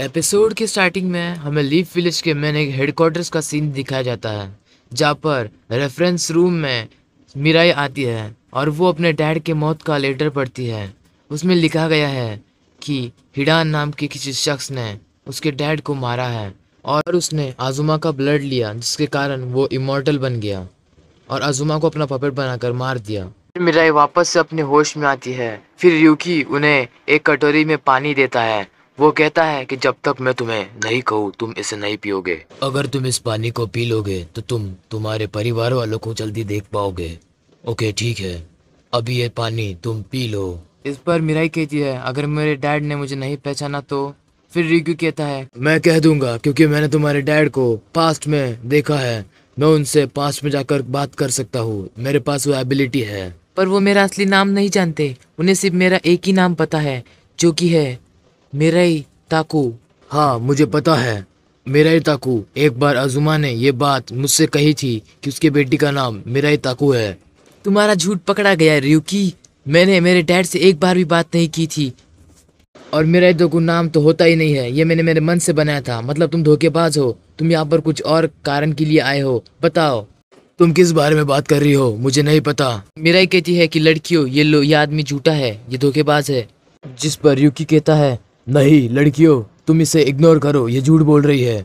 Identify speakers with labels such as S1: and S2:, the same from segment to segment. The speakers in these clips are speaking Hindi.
S1: एपिसोड के स्टार्टिंग में हमें लीफ विलेज के मैन एक हेडक्वार्टर्स का सीन दिखाया जाता है जहाँ पर रेफरेंस रूम में मिराई आती है और वो अपने डैड के मौत का लेटर पढ़ती है उसमें लिखा गया है कि हिडान नाम के किसी शख्स ने उसके डैड को मारा है और उसने आजुमा का ब्लड लिया जिसके कारण वो इमोर्टल बन गया और आजुमा को अपना पपेट बनाकर मार दिया फिर मिराई वापस से अपने होश में आती है फिर रूकी उन्हें एक कटोरी में पानी देता है वो कहता है कि जब तक मैं तुम्हें नहीं कहूँ तुम इसे नहीं पियोगे अगर तुम इस पानी को पी लोगे तो तुम तुम्हारे परिवार वालों को जल्दी देख पाओगे ओके ठीक है अभी ये पानी तुम पी लो इस पर मिराई कहती है अगर मेरे डैड ने मुझे नहीं पहचाना तो फिर रिक्यू कहता है मैं कह दूंगा क्योंकि मैंने तुम्हारे डैड को पास्ट में देखा है मैं उनसे पास्ट में जाकर बात कर सकता हूँ मेरे पास वो एबिलिटी है पर वो मेरा असली नाम नहीं जानते उन्हें सिर्फ मेरा एक ही नाम पता है जो कि है मेराई ताकू हाँ मुझे पता है मेराई ताकू एक बार अजुमा ने यह बात मुझसे कही थी कि उसके बेटी का नाम मेराई ताकू है तुम्हारा झूठ पकड़ा गया रियुकी मैंने मेरे डैड से एक बार भी बात नहीं की थी और मेरा दोगु नाम तो होता ही नहीं है ये मैंने मेरे मन से बनाया था मतलब तुम धोखेबाज हो तुम यहाँ पर कुछ और कारण के लिए आए हो बताओ तुम किस बारे में बात कर रही हो मुझे नहीं पता मेरा ही कहती है कि लड़कियों ये लो ये आदमी झूठा है ये धोखेबाज है जिस पर यूकी कहता है नहीं लड़कियों तुम इसे इग्नोर करो ये झूठ बोल रही है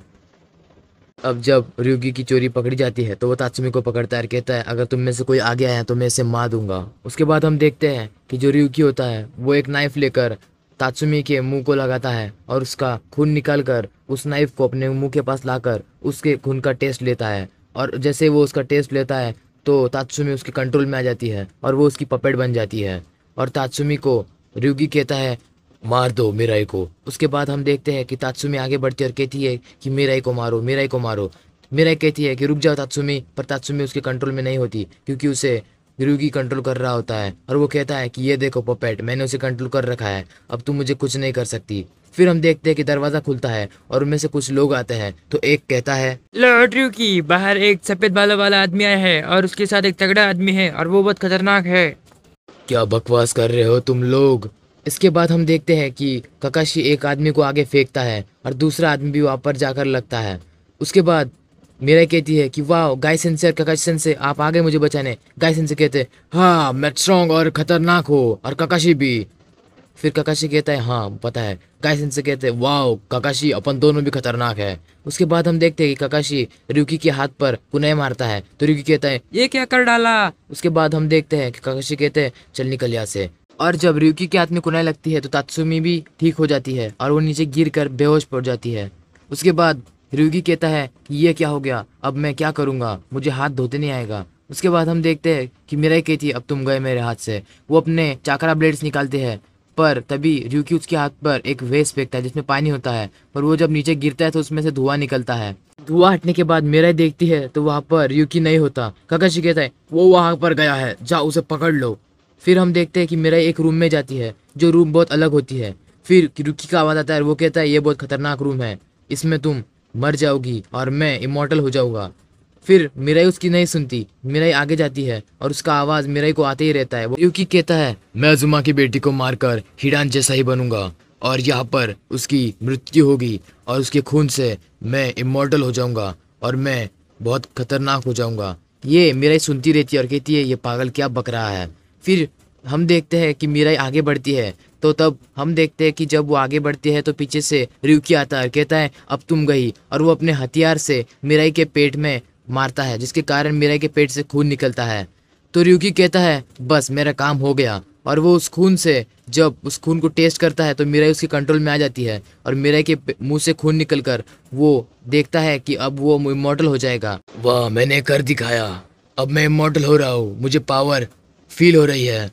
S1: अब जब रियोगी की चोरी पकड़ी जाती है तो वो तात्सुमी को पकड़ता है कहता है अगर तुम में से कोई आ गया है तो मैं इसे मार दूंगा उसके बाद हम देखते हैं कि जो रियोगी होता है वो एक नाइफ लेकर तात्सुमी के मुंह को लगाता है और उसका खून निकाल कर उस नाइफ को अपने मुंह के पास लाकर उसके खून का टेस्ट लेता है और जैसे वो उसका टेस्ट लेता है तो तात्सुमी उसके कंट्रोल में आ जाती है और वो उसकी पपेट बन जाती है और तात्सुमी को रियोगी कहता है मार दो मिराई को उसके बाद हम देखते हैं कि तात्सुमी आगे बढ़ती और कहती है कि मिराई को मारो मिराई को मारो मिराई कहती है कि रुक जाओ तात्सुमी पर तात्सुमी उसके कंट्रोल में नहीं होती क्योंकि उसे रुगी कंट्रोल कर रहा होता है और वो कहता है कि ये देखो पपेट मैंने उसे कंट्रोल कर रखा है अब तुम मुझे कुछ नहीं कर सकती फिर हम देखते हैं कि दरवाजा खुलता है और उनमें से कुछ लोग आते हैं तो एक कहता है लॉटरी की बाहर एक सफेद बालों वाला आदमी आया है और उसके साथ एक तगड़ा आदमी है और वो बहुत खतरनाक है क्या बकवास कर रहे हो तुम लोग इसके बाद हम देखते हैं कि ककाशी एक आदमी को आगे फेंकता है और दूसरा आदमी भी वहाँ पर जाकर लगता है उसके बाद मेरा कहती है कि वाह गाय सेंसे और ककाशी सेंसे आप आगे मुझे बचाने गाय सेंसे कहते हाँ मैं स्ट्रॉन्ग और खतरनाक हो और ककाशी भी फिर ककाशी कहता है हाँ पता है गाय सेंसे कहते हैं वाह ककाशी अपन दोनों भी खतरनाक है उसके बाद हम देखते हैं कि ककाशी रुकी के हाथ पर कुनय मारता है तो रुकी कहता है ये क्या कर डाला उसके बाद हम देखते हैं कि ककाशी कहते हैं चल निकल यहाँ से और जब रियुकी के हाथ में कुनाई लगती है तो तात्सुमी भी ठीक हो जाती है और वो नीचे गिर कर बेहोश पड़ जाती है उसके बाद रियुकी कहता है कि ये क्या हो गया अब मैं क्या करूँगा मुझे हाथ धोते नहीं आएगा उसके बाद हम देखते हैं कि मेरा ही कहती अब तुम गए मेरे हाथ से वो अपने चाकरा ब्लेड्स निकालते हैं पर तभी रियुकी उसके हाथ पर एक वेस्ट फेंकता है जिसमें पानी होता है पर वो जब नीचे गिरता है तो उसमें से धुआं निकलता है धुआं हटने के बाद मेरा देखती है तो वहाँ पर रियुकी नहीं होता काकाशी कहता है वो वहाँ पर गया है जा उसे पकड़ लो फिर हम देखते हैं कि मेरा एक रूम में जाती है जो रूम बहुत अलग होती है फिर रुकी का आवाज़ आता है वो कहता है ये बहुत खतरनाक रूम है इसमें तुम मर जाओगी और मैं इमोटल हो जाऊँगा फिर मिराई उसकी नहीं सुनती मिराई आगे जाती है और उसका आवाज़ मिराई को आते ही रहता है वो युकी कहता है मैं जुमा की बेटी को मारकर हिडान जैसा ही बनूंगा और यहाँ पर उसकी मृत्यु होगी और उसके खून से मैं इमोटल हो जाऊंगा और मैं बहुत खतरनाक हो जाऊंगा ये मिराई सुनती रहती है और कहती है ये पागल क्या बक रहा है फिर हम देखते हैं कि मीराई आगे बढ़ती है तो तब हम देखते हैं कि जब वो आगे बढ़ती है तो पीछे से रिवकी आता है कहता है अब तुम गई और वो अपने हथियार से मीराई के पेट में मारता है जिसके कारण मीराई के पेट से खून निकलता है तो रिवकी कहता है बस मेरा काम हो गया और वो उस खून से जब उस खून को टेस्ट करता है तो मीराई उसके कंट्रोल में आ जाती है और मीराई के मुंह से खून निकल कर वो देखता है कि अब वो इमोटल हो जाएगा वाह मैंने कर दिखाया अब मैं इमोटल हो रहा हूँ मुझे पावर फील हो रही है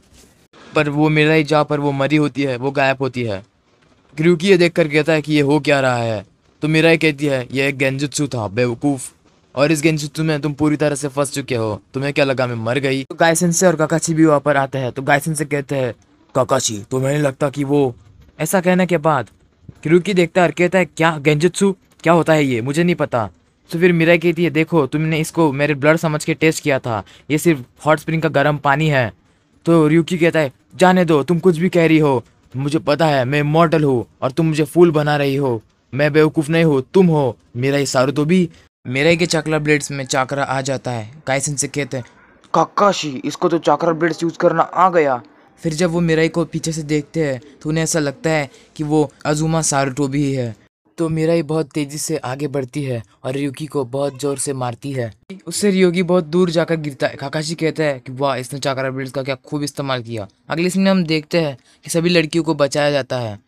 S1: पर वो मेरा ही जहाँ पर वो मरी होती है वो गायब होती है क्रूकी ये देख कर कहता है कि ये हो क्या रहा है तो मेरा ही कहती है यह एक गेंजुत्सु था बेवकूफ़ और इस गेंजुत्सु में तुम पूरी तरह से फंस चुके हो तुम्हें क्या लगा मैं मर गई तो गायसन से और काकाशी भी वहाँ पर आते हैं तो गायसन से कहते हैं काकाशी तुम्हें नहीं लगता कि वो ऐसा कहने के बाद क्रूकी देखता है कहता है क्या गेंजुत्सु क्या होता है ये मुझे नहीं पता तो फिर मेरा कहती है देखो तुमने इसको मेरे ब्लड समझ के टेस्ट किया था ये सिर्फ हॉट स्प्रिंग का गर्म पानी है तो र्यूकी कहता है जाने दो तुम कुछ भी कह रही हो मुझे पता है मैं मॉडल हूँ और तुम मुझे फूल बना रही हो मैं बेवकूफ़ नहीं हूँ तुम हो मेरा ही सारू तो भी मेरा के चाकला ब्लेड्स में चाकरा आ जाता है कायसन से कहते हैं काकाशी इसको तो चाकरा ब्लेड्स यूज़ करना आ गया फिर जब वो मेरा को पीछे से देखते हैं तो उन्हें ऐसा लगता है कि वो अजूमा सारुटो भी है तो मीराई बहुत तेजी से आगे बढ़ती है और रियोगी को बहुत जोर से मारती है उससे रियोगी बहुत दूर जाकर गिरता है काकाशी कहता है कि वाह इसने चाकरा ब्लेड्स का क्या खूब इस्तेमाल किया अगले सीन में हम देखते हैं कि सभी लड़कियों को बचाया जाता है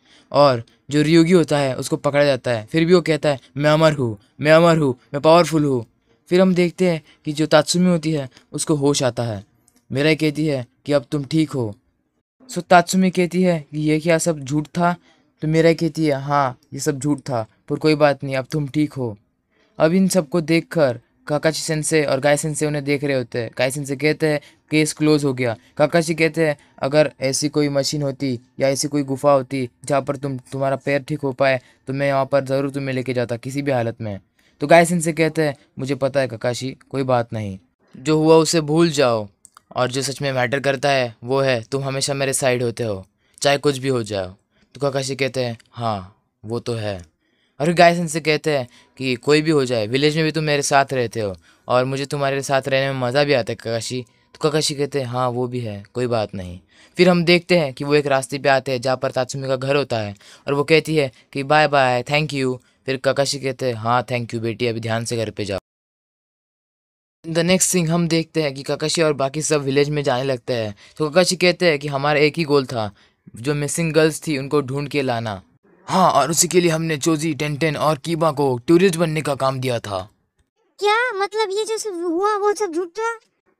S1: और जो रियोगी होता है उसको पकड़ा जाता है फिर भी वो कहता है मैं अमर हूँ मैं अमर हूँ मैं पावरफुल हूँ फिर हम देखते हैं कि जो तात्सुमी होती है उसको होश आता है मेरा कहती है कि अब तुम ठीक हो सो तात्सुमी कहती है कि यह क्या सब झूठ था तो मेरा कहती है हाँ ये सब झूठ था पर कोई बात नहीं अब तुम ठीक हो अब इन सबको देख कर काकाशी सेंसे और गाय सेंसे उन्हें देख रहे होते हैं गाय सेंसे कहते हैं केस क्लोज हो गया काकाशी कहते हैं अगर ऐसी कोई मशीन होती या ऐसी कोई गुफा होती जहाँ पर तुम तुम्हारा पैर ठीक हो पाए तो मैं वहाँ पर ज़रूर तुम्हें लेके जाता किसी भी हालत में तो गाय सेंसे से कहते हैं मुझे पता है काकाशी कोई बात नहीं जो हुआ उसे भूल जाओ और जो सच में मैटर करता है वो है तुम हमेशा मेरे साइड होते हो चाहे कुछ भी हो जाओ तो काकाशी कहते हैं हाँ वो तो है और गायसन से कहते हैं कि कोई भी हो जाए विलेज में भी तुम मेरे साथ रहते हो और मुझे तुम्हारे साथ रहने में मज़ा भी आता है काकाशी तो काकाशी कहते हैं हाँ वो भी है कोई बात नहीं फिर हम देखते हैं कि वो एक रास्ते पे आते हैं जहाँ पर तात्सुमी का घर होता है और वो कहती है कि बाय बाय थैंक यू फिर काकाशी कहते हैं हाँ थैंक यू बेटी अभी ध्यान से घर पर जाओ द नेक्स्ट थिंग हम देखते हैं कि काकाशी और बाकी सब विलेज में जाने लगते हैं तो काकाशी कहते हैं कि हमारा एक ही गोल था जो मिसिंग गर्ल्स थी उनको ढूंढ के लाना हाँ और उसी के लिए हमने चोजी टेंटेन और कीबा को टूरिस्ट बनने का काम दिया था क्या मतलब ये जो सब हुआ वो सब झूठा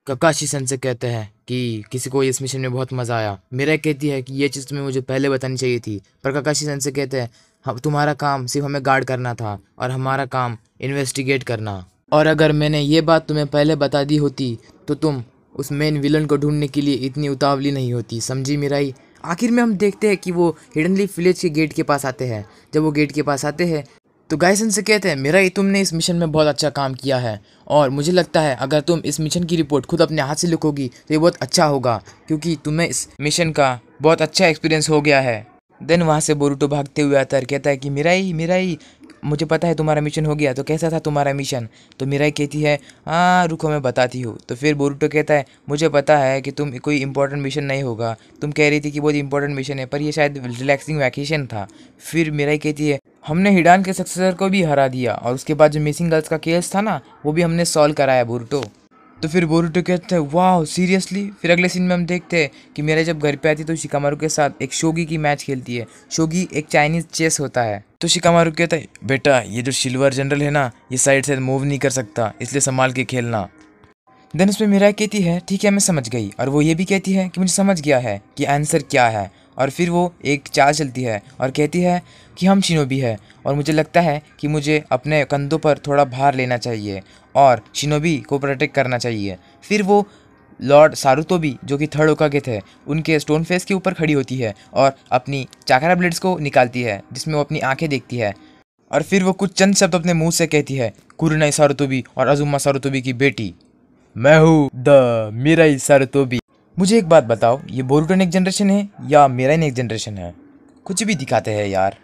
S1: काकाशी सन से कहते हैं कि किसी को इस मिशन में बहुत मज़ा आया मेरा कहती है कि ये चीज़ तुम्हें मुझे पहले बतानी चाहिए थी पर काकाशी सन से कहते हैं हम तुम्हारा काम सिर्फ हमें गार्ड करना था और हमारा काम इन्वेस्टिगेट करना और अगर मैंने ये बात तुम्हें पहले बता दी होती तो तुम उस मेन विलन को ढूंढने के लिए इतनी उतावली नहीं होती समझी मिराई आखिर में हम देखते हैं कि वो हिडनली विलेज के गेट के पास आते हैं जब वो गेट के पास आते हैं तो गाइस से कहते हैं मेरा ये तुमने इस मिशन में बहुत अच्छा काम किया है और मुझे लगता है अगर तुम इस मिशन की रिपोर्ट खुद अपने हाथ से लिखोगी तो ये बहुत अच्छा होगा क्योंकि तुम्हें इस मिशन का बहुत अच्छा एक्सपीरियंस हो गया है देन वहाँ से बोरूटो भागते हुए आता है कहता है कि मेरा ही मेरा ही मुझे पता है तुम्हारा मिशन हो गया तो कैसा था तुम्हारा मिशन तो ही कहती है हाँ रुको मैं बताती हूँ तो फिर बोरूटो कहता है मुझे पता है कि तुम कोई इंपॉर्टेंट मिशन नहीं होगा तुम कह रही थी कि बहुत इंपॉर्टेंट मिशन है पर यह शायद रिलैक्सिंग वैकेशन था फिर ही कहती है हमने हिडान के सक्सेसर को भी हरा दिया और उसके बाद जो मिसिंग गर्ल्स का केस था ना वो भी हमने सॉल्व कराया बोरूटो तो फिर बोरूटो कहते हैं वाह सीरियसली फिर अगले सीन में हम देखते हैं कि मेरा जब घर पे आती है तो शिकामारू के साथ एक शोगी की मैच खेलती है शोगी एक चाइनीज चेस होता है तो शिकामारू कहता है बेटा ये जो सिल्वर जनरल है ना ये साइड से मूव नहीं कर सकता इसलिए संभाल के खेलना देन उसमें मेरा कहती है ठीक है मैं समझ गई और वो ये भी कहती है कि मुझे समझ गया है कि आंसर क्या है और फिर वो एक चाल चलती है और कहती है कि हम शिनोबी है और मुझे लगता है कि मुझे अपने कंधों पर थोड़ा भार लेना चाहिए और शिनोबी को प्रोटेक्ट करना चाहिए फिर वो लॉर्ड सारुतोबी जो कि थर्ड ओका के थे उनके स्टोन फेस के ऊपर खड़ी होती है और अपनी चाकरा ब्लेड्स को निकालती है जिसमें वो अपनी आंखें देखती है और फिर वो कुछ चंद शब्द अपने मुंह से कहती है कुरुनाई सारुतोबी और अजुमा सारुतोबी की बेटी मैं हूँ द मिराई सारुतोबी मुझे एक बात बताओ ये बोरूटो नेक्स्ट जनरेशन है या मेरा नेक्स्ट जनरेशन है कुछ भी दिखाते हैं यार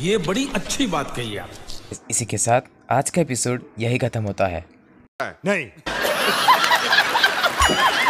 S1: ये बड़ी अच्छी बात कही आप इसी के साथ आज का एपिसोड यही खत्म होता है नहीं